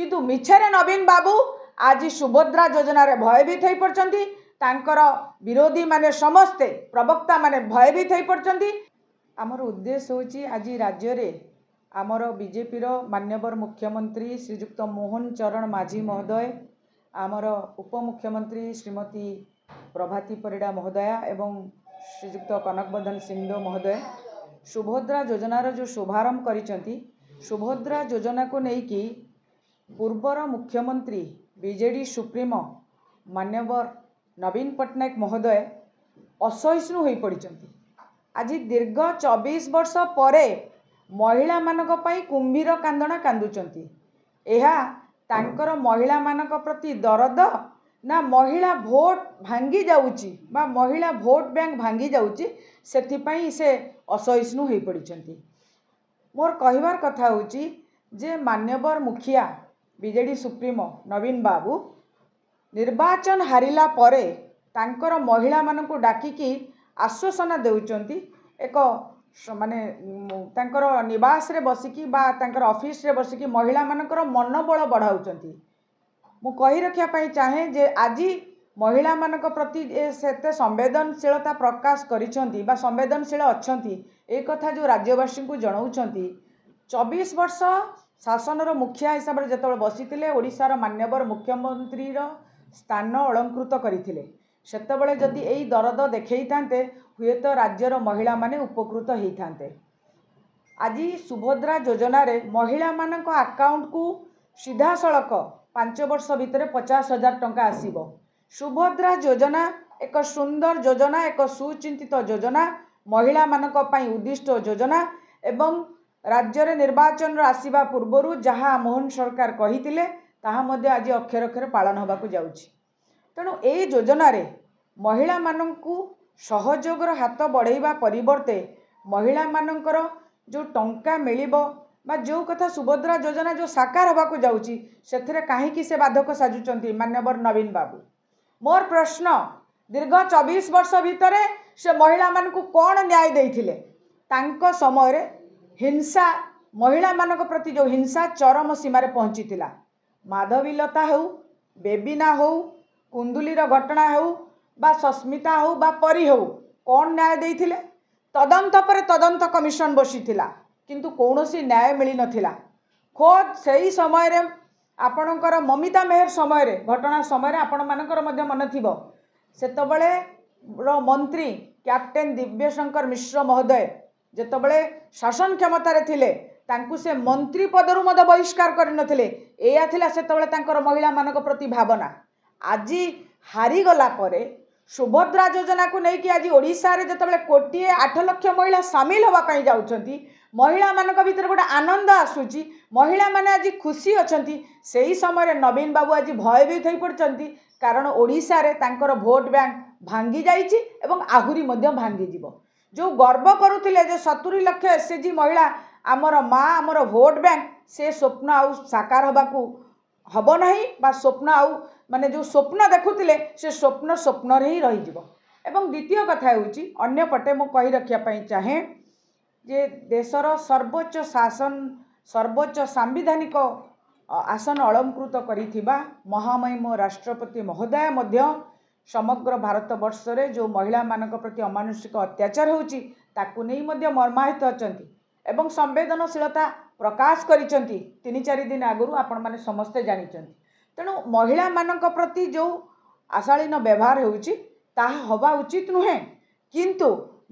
কিন্তু মিছরে ନବୀନ ବାବୁ ଆଜି ସୁଭଦ୍ରା ଯୋଜନାରେ ଭୟଭୀତ ହୋଇପଡ଼ିଛନ୍ତି ତାଙ୍କର ବିରୋଧୀମାନେ ସମସ୍ତେ ପ୍ରବକ୍ତାମାନେ ଭୟଭୀତ ହୋଇପଡ଼ିଛନ୍ତି ଆମର ଉଦ୍ଦେଶ୍ୟ ହେଉଛି ଆଜି ରାଜ୍ୟରେ ଆମର ବିଜେପିର ମାନ୍ୟବର ମୁଖ୍ୟମନ୍ତ୍ରୀ ଶ୍ରୀଯୁକ୍ତ ମୋହନ ଚରଣ ମାଝୀ ମହୋଦୟ ଆମର ଉପମୁଖ୍ୟମନ୍ତ୍ରୀ ଶ୍ରୀମତୀ ପ୍ରଭାତୀ ପରିଡ଼ା ମହୋଦୟା ଏବଂ ଶ୍ରୀଯୁକ୍ତ କନକବର୍ଦ୍ଧନ ସିଂହଦେଓ ମହୋଦୟ ସୁଭଦ୍ରା ଯୋଜନାର ଯେଉଁ ଶୁଭାରମ୍ଭ କରିଛନ୍ତି ସୁଭଦ୍ରା ଯୋଜନାକୁ ନେଇକି ପୂର୍ବର ମୁଖ୍ୟମନ୍ତ୍ରୀ ବିଜେଡ଼ି ସୁପ୍ରିମୋ ମାନ୍ୟବର ନବୀନ ପଟ୍ଟନାୟକ ମହୋଦୟ ଅସହିଷ୍ଣୁ ହୋଇପଡ଼ିଛନ୍ତି ଆଜି ଦୀର୍ଘ ଚବିଶ ବର୍ଷ ପରେ ମହିଳାମାନଙ୍କ ପାଇଁ କୁମ୍ଭୀର କାନ୍ଦଣା କାନ୍ଦୁଛନ୍ତି ଏହା ତାଙ୍କର ମହିଳାମାନଙ୍କ ପ୍ରତି ଦରଦ ନା ମହିଳା ଭୋଟ ଭାଙ୍ଗି ଯାଉଛି ବା ମହିଳା ଭୋଟ ବ୍ୟାଙ୍କ ଭାଙ୍ଗି ଯାଉଛି ସେଥିପାଇଁ ସେ ଅସହିଷ୍ଣୁ ହୋଇପଡ଼ିଛନ୍ତି ମୋର କହିବାର କଥା ହେଉଛି ଯେ ମାନ୍ୟବର ମୁଖିଆ ବିଜେଡ଼ି ସୁପ୍ରିମୋ ନବୀନ ବାବୁ ନିର୍ବାଚନ ହାରିଲା ପରେ ତାଙ୍କର ମହିଳାମାନଙ୍କୁ ଡାକିକି ଆଶ୍ୱାସନା ଦେଉଛନ୍ତି ଏକ ମାନେ ତାଙ୍କର ନିବାସରେ ବସିକି ବା ତାଙ୍କର ଅଫିସରେ ବସିକି ମହିଳାମାନଙ୍କର ମନୋବଳ ବଢ଼ାଉଛନ୍ତି ମୁଁ କହି ରଖିବା ପାଇଁ ଚାହେଁ ଯେ ଆଜି ମହିଳାମାନଙ୍କ ପ୍ରତି ଯେ ସେତେ ସମ୍ବେଦନଶୀଳତା ପ୍ରକାଶ କରିଛନ୍ତି ବା ସମ୍ବେଦନଶୀଳ ଅଛନ୍ତି ଏ କଥା ଯେଉଁ ରାଜ୍ୟବାସୀଙ୍କୁ ଜଣାଉଛନ୍ତି ଚବିଶ ବର୍ଷ ଶାସନର ମୁଖିଆ ହିସାବରେ ଯେତେବେଳେ ବସିଥିଲେ ଓଡ଼ିଶାର ମାନ୍ୟବର ମୁଖ୍ୟମନ୍ତ୍ରୀର ସ୍ଥାନ ଅଳଙ୍କୃତ କରିଥିଲେ ସେତେବେଳେ ଯଦି ଏଇ ଦରଦ ଦେଖେଇଥାନ୍ତେ ହୁଏତ ରାଜ୍ୟର ମହିଳାମାନେ ଉପକୃତ ହେଇଥାନ୍ତେ ଆଜି ସୁଭଦ୍ରା ଯୋଜନାରେ ମହିଳାମାନଙ୍କ ଆକାଉଣ୍ଟକୁ ସିଧାସଳଖ ପାଞ୍ଚ ବର୍ଷ ଭିତରେ ପଚାଶ ହଜାର ଟଙ୍କା ଆସିବ ସୁଭଦ୍ରା ଯୋଜନା ଏକ ସୁନ୍ଦର ଯୋଜନା ଏକ ସୁଚିନ୍ତିତ ଯୋଜନା ମହିଳାମାନଙ୍କ ପାଇଁ ଉଦ୍ଦିଷ୍ଟ ଯୋଜନା ଏବଂ ରାଜ୍ୟରେ ନିର୍ବାଚନର ଆସିବା ପୂର୍ବରୁ ଯାହା ମୋହନ ସରକାର କହିଥିଲେ ତାହା ମଧ୍ୟ ଆଜି ଅକ୍ଷର ଅକ୍ଷର ପାଳନ ହେବାକୁ ଯାଉଛି ତେଣୁ ଏହି ଯୋଜନାରେ ମହିଳାମାନଙ୍କୁ ସହଯୋଗର ହାତ ବଢ଼ାଇବା ପରିବର୍ତ୍ତେ ମହିଳାମାନଙ୍କର ଯେଉଁ ଟଙ୍କା ମିଳିବ ବା ଯେଉଁ କଥା ସୁଭଦ୍ରା ଯୋଜନା ଯେଉଁ ସାକାର ହେବାକୁ ଯାଉଛି ସେଥିରେ କାହିଁକି ସେ ବାଧକ ସାଜୁଛନ୍ତି ମାନ୍ୟବର ନବୀନ ବାବୁ ମୋର ପ୍ରଶ୍ନ ଦୀର୍ଘ ଚବିଶ ବର୍ଷ ଭିତରେ ସେ ମହିଳାମାନଙ୍କୁ କ'ଣ ନ୍ୟାୟ ଦେଇଥିଲେ ତାଙ୍କ ସମୟରେ ହିଂସା ମହିଳାମାନଙ୍କ ପ୍ରତି ଯେଉଁ ହିଂସା ଚରମ ସୀମାରେ ପହଞ୍ଚିଥିଲା ମାଧବୀଲତା ହେଉ ବେବିନା ହେଉ କୁନ୍ଦୁଲିର ଘଟଣା ହେଉ ବା ସସ୍ମିତା ହେଉ ବା ପରି ହେଉ କ'ଣ ନ୍ୟାୟ ଦେଇଥିଲେ ତଦନ୍ତ ପରେ ତଦନ୍ତ କମିଶନ ବସିଥିଲା କିନ୍ତୁ କୌଣସି ନ୍ୟାୟ ମିଳିନଥିଲା ଖୋଦ୍ ସେହି ସମୟରେ ଆପଣଙ୍କର ମମିତା ମେହର ସମୟରେ ଘଟଣା ସମୟରେ ଆପଣମାନଙ୍କର ମଧ୍ୟ ମନେ ଥିବ ସେତେବେଳେ ମନ୍ତ୍ରୀ କ୍ୟାପ୍ଟେନ୍ ଦିବ୍ୟଶଙ୍କର ମିଶ୍ର ମହୋଦୟ ଯେତେବେଳେ ଶାସନ କ୍ଷମତାରେ ଥିଲେ ତାଙ୍କୁ ସେ ମନ୍ତ୍ରୀ ପଦରୁ ମଧ୍ୟ ବହିଷ୍କାର କରିନଥିଲେ ଏଇଆ ଥିଲା ସେତେବେଳେ ତାଙ୍କର ମହିଳାମାନଙ୍କ ପ୍ରତି ଭାବନା ଆଜି ହାରିଗଲା ପରେ ସୁଭଦ୍ରା ଯୋଜନାକୁ ନେଇକି ଆଜି ଓଡ଼ିଶାରେ ଯେତେବେଳେ କୋଟିଏ ଆଠ ଲକ୍ଷ ମହିଳା ସାମିଲ ହେବା ପାଇଁ ଯାଉଛନ୍ତି ମହିଳାମାନଙ୍କ ଭିତରେ ଗୋଟେ ଆନନ୍ଦ ଆସୁଛି ମହିଳାମାନେ ଆଜି ଖୁସି ଅଛନ୍ତି ସେହି ସମୟରେ ନବୀନ ବାବୁ ଆଜି ଭୟଭୀତ ହୋଇପଡ଼ିଛନ୍ତି କାରଣ ଓଡ଼ିଶାରେ ତାଙ୍କର ଭୋଟ୍ ବ୍ୟାଙ୍କ ଭାଙ୍ଗି ଯାଇଛି ଏବଂ ଆହୁରି ମଧ୍ୟ ଭାଙ୍ଗିଯିବ जो गर्व करुले जे सतुरी लक्ष एसएचजी महिला आमर मा आमर भोट बैंक से स्वप्न आउ साकार हवाकू হব না বা স্বপ্ন আউ মানে যে স্বপ্ন দেখুলে সে স্বপ্ন স্বপ্নরে হি রহিযোগ এবং দ্বিতীয় কথা হচ্ছে অন্যপটে মু কই রাখা চাহে যে দেশর সর্বোচ্চ শাসন সর্বোচ্চ সাংবিধানিক আসন অলঙ্কৃত করে মহামহিম রাষ্ট্রপতি মহোদয় মধ্য ସମଗ୍ର ଭାରତବର୍ଷରେ ଯେଉଁ ମହିଳାମାନଙ୍କ ପ୍ରତି ଅମାନୁଷିକ ଅତ୍ୟାଚାର ହେଉଛି ତାକୁ ନେଇ ମଧ୍ୟ ମର୍ମାହିତ ଅଛନ୍ତି ଏବଂ ସମ୍ବେଦନଶୀଳତା ପ୍ରକାଶ କରିଛନ୍ତି ତିନି ଚାରି ଦିନ ଆଗରୁ ଆପଣମାନେ ସମସ୍ତେ ଜାଣିଛନ୍ତି ତେଣୁ ମହିଳାମାନଙ୍କ ପ୍ରତି ଯେଉଁ ଆଶାଳୀନ ବ୍ୟବହାର ହେଉଛି ତାହା ହେବା ଉଚିତ ନୁହେଁ କିନ୍ତୁ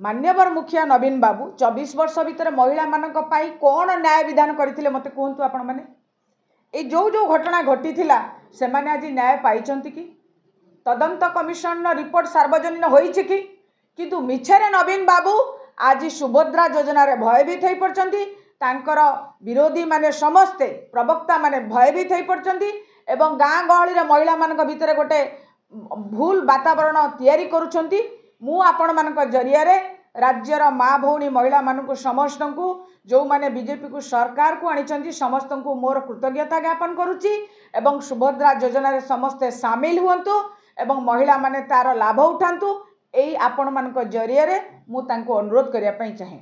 ମାନ୍ୟବର ମୁଖିଆ ନବୀନ ବାବୁ ଚବିଶ ବର୍ଷ ଭିତରେ ମହିଳାମାନଙ୍କ ପାଇଁ କ'ଣ ନ୍ୟାୟ ବିଧାନ କରିଥିଲେ ମୋତେ କୁହନ୍ତୁ ଆପଣମାନେ ଏଇ ଯେଉଁ ଯେଉଁ ଘଟଣା ଘଟିଥିଲା ସେମାନେ ଆଜି ନ୍ୟାୟ ପାଇଛନ୍ତି କି তদন্ত কমিশনর রিপোর্ট সার্বজনীন হয়েছে কি কিন্তু মিছের নবীন বাবু আজ সুভদ্রা যোজনার ভয়ভীত হয়ে পড়ছেন তাঁকর বিরোধী মানে সমস্তে প্রবক্তা মানে ভয়ভীত হয়ে পড়ছেন এবং গাঁ গহলি মহিলা মান ভিতরে গোটে ভুল বাতাবরণ তৈরি করছেন মু আপন মান জরিয়ার রাজ্যর মা ভৌণী মহিলা মানুষ সমস্ত যে বিজেপি কু সরকার আনিছেন সমস্ত মোর কৃতজ্ঞতা জ্ঞাপন করুচি এবং সুভদ্রা যোজনার সমস্তে সামিল হুঁতু এবং মহিলা মানে তার লাভ উঠান্তু এই আপন মানক জরিয়রে মু তাকো অনুরোধ করিয়া পাই চাহে